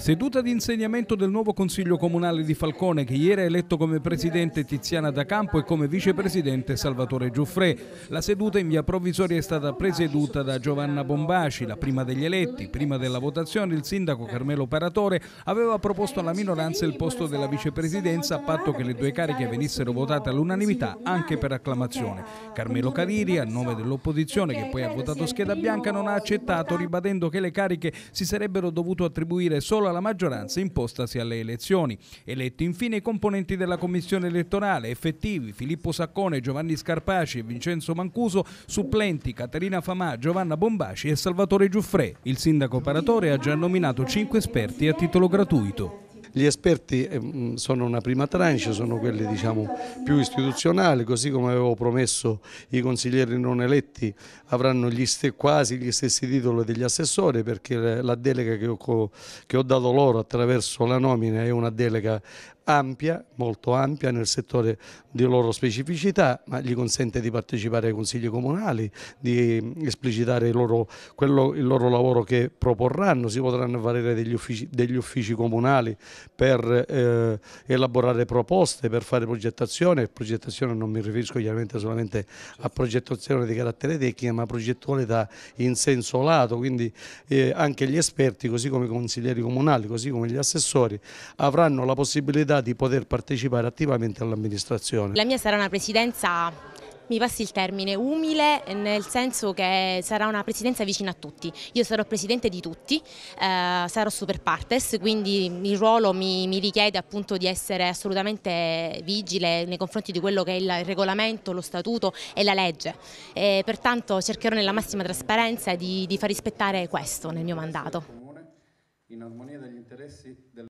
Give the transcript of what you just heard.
Seduta di insegnamento del nuovo Consiglio Comunale di Falcone che ieri ha eletto come presidente Tiziana Da Campo e come vicepresidente Salvatore Giuffre. La seduta in via provvisoria è stata presieduta da Giovanna Bombaci, la prima degli eletti. Prima della votazione il sindaco Carmelo Paratore aveva proposto alla minoranza il posto della vicepresidenza a patto che le due cariche venissero votate all'unanimità anche per acclamazione. Carmelo Caviri, a nome dell'opposizione che poi ha votato scheda bianca, non ha accettato ribadendo che le cariche si sarebbero dovute attribuire solo contro la maggioranza impostasi alle elezioni. Eletti infine i componenti della commissione elettorale effettivi Filippo Saccone, Giovanni Scarpaci e Vincenzo Mancuso, supplenti Caterina Famà, Giovanna Bombaci e Salvatore Giuffrè. Il sindaco paratore ha già nominato cinque esperti a titolo gratuito. Gli esperti eh, mm, sono una prima tranche, sono quelli diciamo, più istituzionali, così come avevo promesso i consiglieri non eletti avranno gli quasi gli stessi titoli degli assessori perché la delega che ho, che ho dato loro attraverso la nomina è una delega ampia, molto ampia nel settore di loro specificità, ma gli consente di partecipare ai consigli comunali, di mm, esplicitare il loro, quello, il loro lavoro che proporranno, si potranno avvalere degli uffici, degli uffici comunali per eh, elaborare proposte, per fare progettazione, progettazione non mi riferisco chiaramente solamente a progettazione di carattere tecnico, ma progettualità in senso lato, quindi eh, anche gli esperti, così come i consiglieri comunali, così come gli assessori, avranno la possibilità di poter partecipare attivamente all'amministrazione. La mia sarà una presidenza mi passi il termine, umile nel senso che sarà una presidenza vicina a tutti. Io sarò presidente di tutti, eh, sarò super partes, quindi il ruolo mi, mi, richiede appunto di essere assolutamente vigile nei confronti di quello che è il regolamento, lo statuto e la legge. E pertanto cercherò nella massima trasparenza di, di far rispettare questo nel mio mandato.